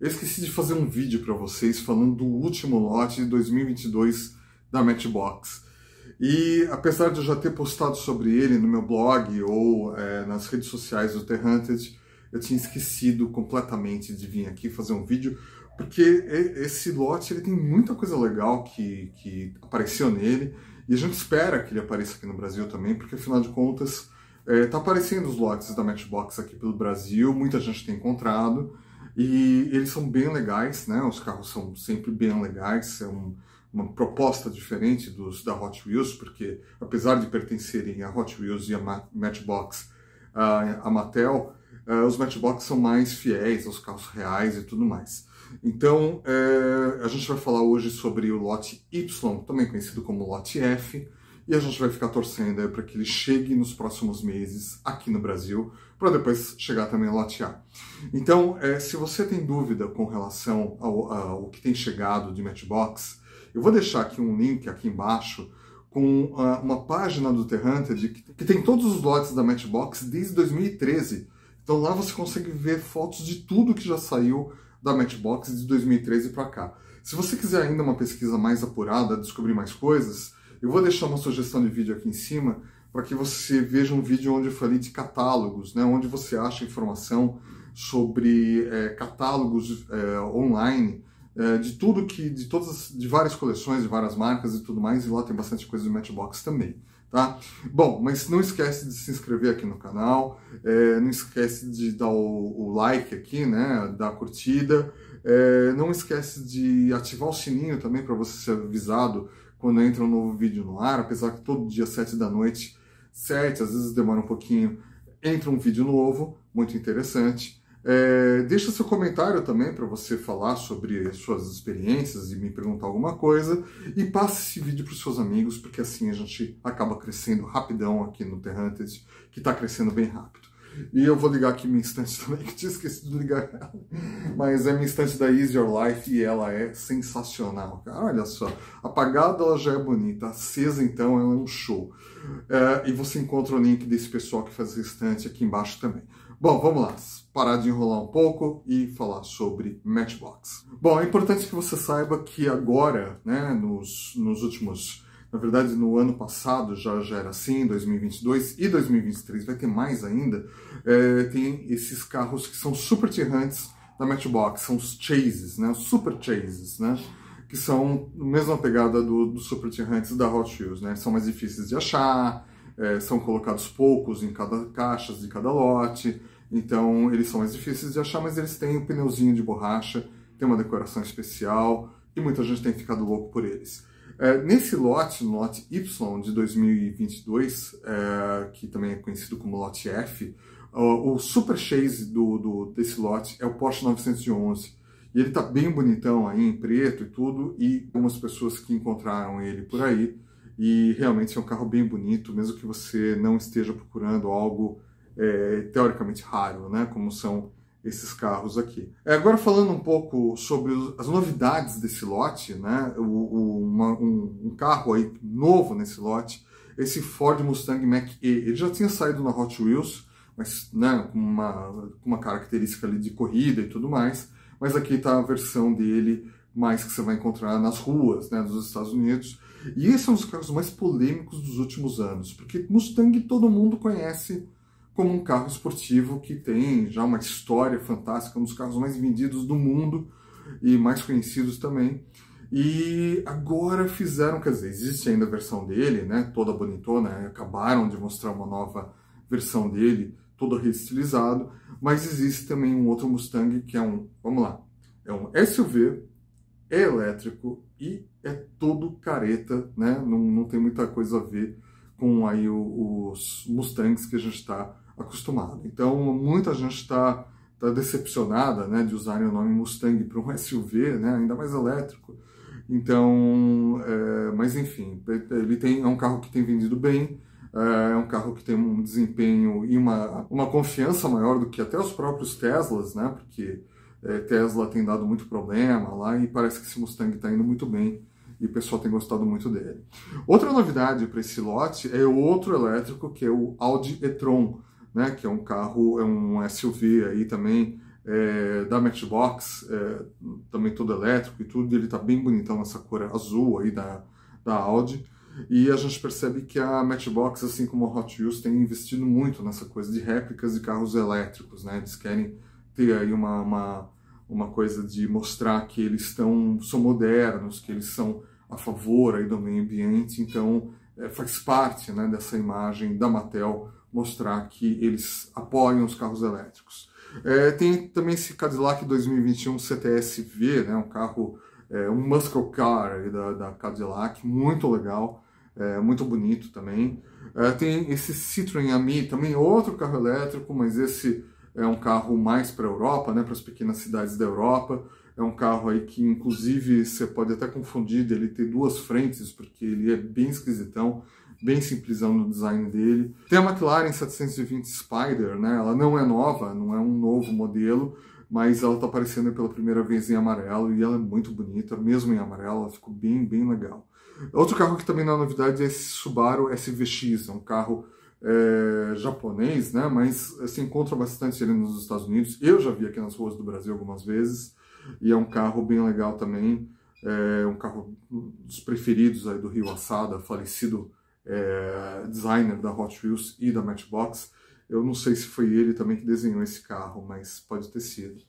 Eu esqueci de fazer um vídeo para vocês falando do último lote de 2022 da Matchbox. E apesar de eu já ter postado sobre ele no meu blog ou é, nas redes sociais do The Hunted, eu tinha esquecido completamente de vir aqui fazer um vídeo, porque esse lote ele tem muita coisa legal que, que apareceu nele, e a gente espera que ele apareça aqui no Brasil também, porque afinal de contas está é, aparecendo os lotes da Matchbox aqui pelo Brasil, muita gente tem encontrado, e eles são bem legais, né? Os carros são sempre bem legais, é um, uma proposta diferente dos da Hot Wheels, porque apesar de pertencerem a Hot Wheels e a Matchbox, a, a Mattel, a, é, os Matchbox são mais fiéis aos carros reais e tudo mais. Então, é, a gente vai falar hoje sobre o lote Y, também conhecido como lote F, e a gente vai ficar torcendo para que ele chegue nos próximos meses aqui no Brasil para depois chegar também a latear. Então, é, se você tem dúvida com relação ao, ao que tem chegado de Matchbox, eu vou deixar aqui um link aqui embaixo com uh, uma página do The Hunted que, que tem todos os lotes da Matchbox desde 2013. Então lá você consegue ver fotos de tudo que já saiu da Matchbox de 2013 para cá. Se você quiser ainda uma pesquisa mais apurada, descobrir mais coisas, eu vou deixar uma sugestão de vídeo aqui em cima para que você veja um vídeo onde eu falei de catálogos, né, onde você acha informação sobre é, catálogos é, online é, de tudo que de todas de várias coleções de várias marcas e tudo mais e lá tem bastante coisa do Matchbox também tá bom mas não esquece de se inscrever aqui no canal não esquece de dar o, o, like aqui né dar a curtida não esquece de ativar o sininho também para você ser avisado quando entra um novo vídeo no ar apesar que todo dia sete da noite certo, às vezes demora um pouquinho, entra um vídeo novo, muito interessante. É, deixa seu comentário também para você falar sobre suas experiências e me perguntar alguma coisa. E passe esse vídeo para os seus amigos, porque assim a gente acaba crescendo rapidão aqui no The Hunters, que está crescendo bem rápido. E eu vou ligar aqui minha instante também, que tinha esquecido de ligar ela. Mas é minha instante da Easy Your Life e ela é sensacional, cara. Olha só, apagada ela já é bonita, acesa então ela é um show. É, e você encontra o link desse pessoal que faz instante aqui embaixo também. Bom, vamos lá, parar de enrolar um pouco e falar sobre Matchbox. Bom, é importante que você saiba que agora, né, nos, nos últimos na verdade, no ano passado já, já era assim, 2022 e 2023 vai ter mais ainda. É, tem esses carros que são super tirrantes da Matchbox, são os chases, né? Os super chases, né? Que são a mesma pegada dos do super tirrantes da Hot Wheels, né? São mais difíceis de achar, é, são colocados poucos em cada caixa, de cada lote. Então, eles são mais difíceis de achar, mas eles têm um pneuzinho de borracha, tem uma decoração especial e muita gente tem ficado louco por eles. É, nesse lote, no lote Y de 2022, é, que também é conhecido como lote F, o, o super chase do, do, desse lote é o Porsche 911. E ele tá bem bonitão aí, em preto e tudo, e algumas pessoas que encontraram ele por aí. E realmente é um carro bem bonito, mesmo que você não esteja procurando algo é, teoricamente raro, né? Como são esses carros aqui. É, agora falando um pouco sobre as novidades desse lote, né? O, o, uma, um, um, carro aí novo nesse lote, esse Ford Mustang Mach-E, ele já tinha saído na Hot Wheels, mas né, com uma, uma característica ali de corrida e tudo mais, mas aqui está a versão dele mais que você vai encontrar nas ruas né, dos Estados Unidos. E esse é um dos carros mais polêmicos dos últimos anos, porque Mustang todo mundo conhece como um carro esportivo que tem já uma história fantástica, um dos carros mais vendidos do mundo e mais conhecidos também. E agora fizeram, quer dizer, existe ainda a versão dele, né, toda bonitona, acabaram de mostrar uma nova versão dele, todo reestilizado, mas existe também um outro Mustang que é um, vamos lá, é um SUV, é elétrico e é todo careta, né, não, não tem muita coisa a ver com aí os Mustangs que a gente está acostumado. Então, muita gente está tá decepcionada né, de usarem o nome Mustang para um SUV, né, ainda mais elétrico. Então, é, mas enfim, ele tem, é um carro que tem vendido bem, é, é um carro que tem um desempenho e uma, uma confiança maior do que até os próprios Teslas, né, porque é, Tesla tem dado muito problema lá e parece que esse Mustang está indo muito bem e o pessoal tem gostado muito dele. Outra novidade para esse lote é o outro elétrico, que é o Audi e-tron, né, que é um carro, é um SUV aí também é, da Matchbox, é, também todo elétrico e tudo, e ele está bem bonitão nessa cor azul aí da, da Audi. E a gente percebe que a Matchbox, assim como a Hot Wheels, tem investido muito nessa coisa de réplicas de carros elétricos, né? Eles querem ter aí uma, uma, uma coisa de mostrar que eles estão, são modernos, que eles são a favor aí do meio ambiente, então é, faz parte né, dessa imagem da Mattel mostrar que eles apoiam os carros elétricos. É, tem também esse Cadillac 2021 CTS-V, né, um carro, é, um muscle car da, da Cadillac, muito legal, é, muito bonito também. É, tem esse Citroën Ami, também outro carro elétrico, mas esse é um carro mais para a Europa, né, para as pequenas cidades da Europa. É um carro aí que, inclusive, você pode até confundir dele ter duas frentes, porque ele é bem esquisitão bem simplesão no design dele. Tem a McLaren 720 Spider, né? Ela não é nova, não é um novo modelo, mas ela está aparecendo pela primeira vez em amarelo e ela é muito bonita, mesmo em amarelo, ela ficou bem, bem legal. Outro carro que também não é novidade é esse Subaru SVX, é um carro é, japonês, né? Mas se assim, encontra bastante ele nos Estados Unidos. Eu já vi aqui nas ruas do Brasil algumas vezes e é um carro bem legal também. É um carro dos preferidos aí do Rio Assada, falecido é, designer da Hot Wheels e da Matchbox. Eu não sei se foi ele também que desenhou esse carro, mas pode ter sido.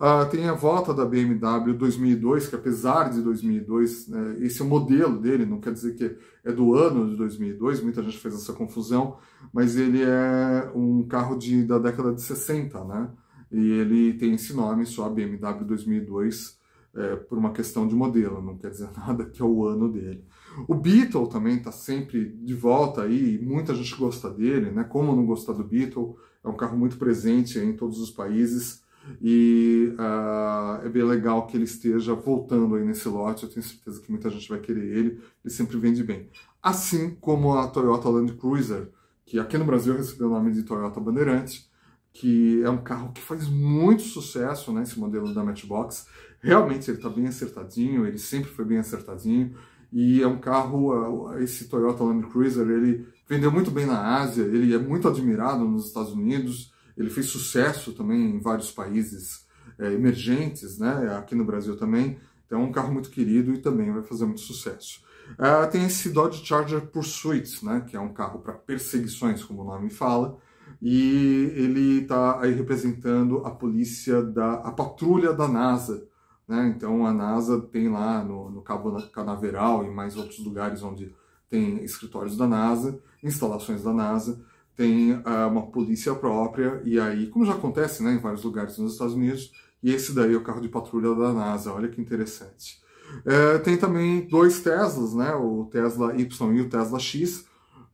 Ah, tem a volta da BMW 2002, que apesar de 2002, né, esse é o modelo dele, não quer dizer que é do ano de 2002, muita gente fez essa confusão, mas ele é um carro de, da década de 60, né? E ele tem esse nome, só a BMW 2002, é, por uma questão de modelo, não quer dizer nada que é o ano dele. O Beatle também está sempre de volta aí, muita gente gosta dele, né? Como não gostar do Beatle? É um carro muito presente em todos os países e uh, é bem legal que ele esteja voltando aí nesse lote. Eu tenho certeza que muita gente vai querer ele, ele sempre vende bem. Assim como a Toyota Land Cruiser, que aqui no Brasil recebeu o nome de Toyota Bandeirante, que é um carro que faz muito sucesso, né, esse modelo da Matchbox realmente ele está bem acertadinho, ele sempre foi bem acertadinho. E é um carro, esse Toyota Land Cruiser, ele vendeu muito bem na Ásia, ele é muito admirado nos Estados Unidos, ele fez sucesso também em vários países é, emergentes, né? aqui no Brasil também. Então é um carro muito querido e também vai fazer muito sucesso. Uh, tem esse Dodge Charger Pursuit, né? que é um carro para perseguições, como o nome fala, e ele está aí representando a polícia da a patrulha da NASA né? Então a NASA tem lá no, no Cabo Canaveral e mais outros lugares onde tem escritórios da NASA, instalações da NASA, tem uh, uma polícia própria, e aí, como já acontece né, em vários lugares nos Estados Unidos, e esse daí é o carro de patrulha da NASA, olha que interessante. É, tem também dois Teslas, né, o Tesla Y e o Tesla X.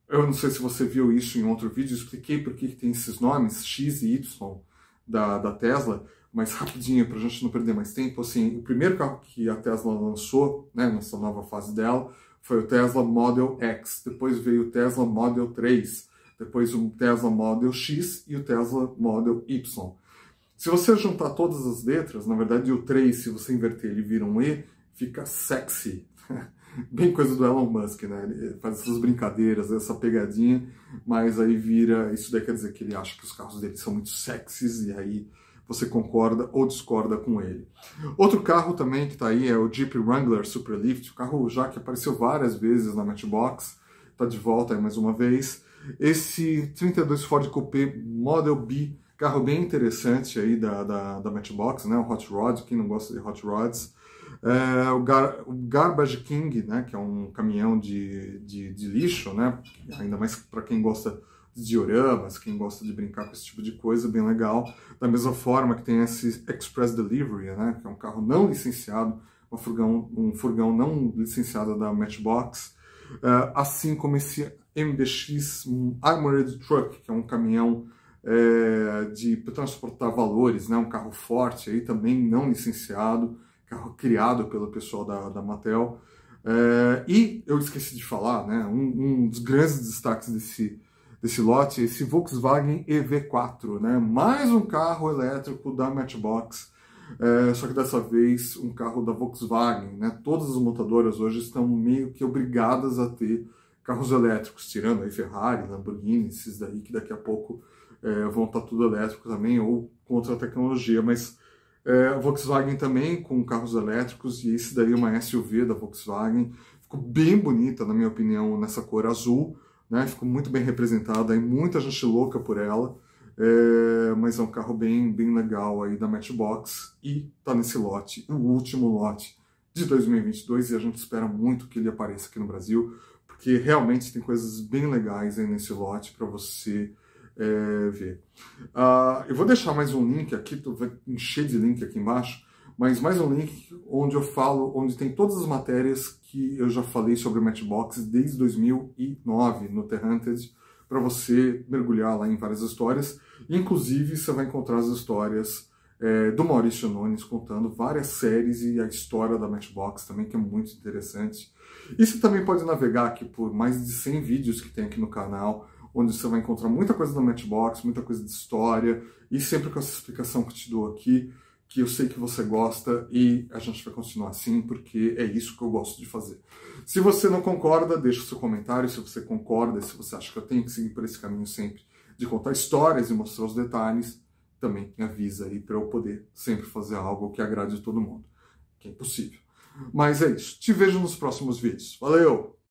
Eu não sei se você viu isso em outro vídeo, expliquei por que tem esses nomes, X e Y da, da Tesla mais rapidinho para a gente não perder mais tempo, assim, o primeiro carro que a Tesla lançou, né, nessa nova fase dela, foi o Tesla Model X, depois veio o Tesla Model 3, depois o Tesla Model X e o Tesla Model Y. Se você juntar todas as letras, na verdade o 3, se você inverter ele vira um E, fica sexy. Bem coisa do Elon Musk, né? Ele faz essas brincadeiras, essa pegadinha, mas aí vira. Isso daí quer dizer que ele acha que os carros dele são muito sexys e aí você concorda ou discorda com ele. Outro carro também que está aí é o Jeep Wrangler Superlift, o carro já que apareceu várias vezes na Matchbox, está de volta aí mais uma vez. Esse 32 Ford Coupé Model B, carro bem interessante aí da, da, da Matchbox, né? o Hot Rod, quem não gosta de Hot Rods. É, o, Gar o, Garbage King, né, que é um caminhão de, de, de lixo, né, ainda mais para quem gosta de dioramas, quem gosta de brincar com esse tipo de coisa, bem legal. Da mesma forma que tem esse Express Delivery, né, que é um carro não licenciado, um furgão, um furgão não licenciado da Matchbox, uh, assim como esse mbx um Armored Truck, que é um caminhão é, de transportar valores, né, um carro forte aí também não licenciado, carro criado pelo pessoal da, da Mattel. É, e eu esqueci de falar, né, um, um dos grandes destaques desse desse lote, esse Volkswagen EV4, né? Mais um carro elétrico da Matchbox, é, só que dessa vez um carro da Volkswagen, né? Todas as montadoras hoje estão meio que obrigadas a ter carros elétricos, tirando aí Ferrari, Lamborghini, esses daí que daqui a pouco é, vão estar tá tudo elétrico também ou contra a tecnologia, mas é, Volkswagen também com carros elétricos e esse daí é uma SUV da Volkswagen, ficou bem bonita na minha opinião nessa cor azul né? Ficou muito bem representada, aí muita gente louca por ela. É, mas é um carro bem, bem legal aí da Matchbox e tá nesse lote, o último lote de 2022 e a gente espera muito que ele apareça aqui no Brasil, porque realmente tem coisas bem legais aí nesse lote para você é, ver. Uh, eu vou deixar mais um link aqui, tô, vai encher de link aqui embaixo, mas mais um link onde eu falo, onde tem todas as matérias que eu já falei sobre o Matchbox desde 2009 no The Hunted, para você mergulhar lá em várias histórias. Inclusive, você vai encontrar as histórias é, do Maurício Nunes contando várias séries e a história da Matchbox também, que é muito interessante. E você também pode navegar aqui por mais de 100 vídeos que tem aqui no canal, onde você vai encontrar muita coisa da Matchbox, muita coisa de história, e sempre com essa explicação que eu te dou aqui, que eu sei que você gosta e a gente vai continuar assim porque é isso que eu gosto de fazer. Se você não concorda, deixa o seu comentário. Se você concorda, se você acha que eu tenho que seguir por esse caminho sempre de contar histórias e mostrar os detalhes, também me avisa aí para eu poder sempre fazer algo que agrade todo mundo, que é impossível. Mas é isso. Te vejo nos próximos vídeos. Valeu!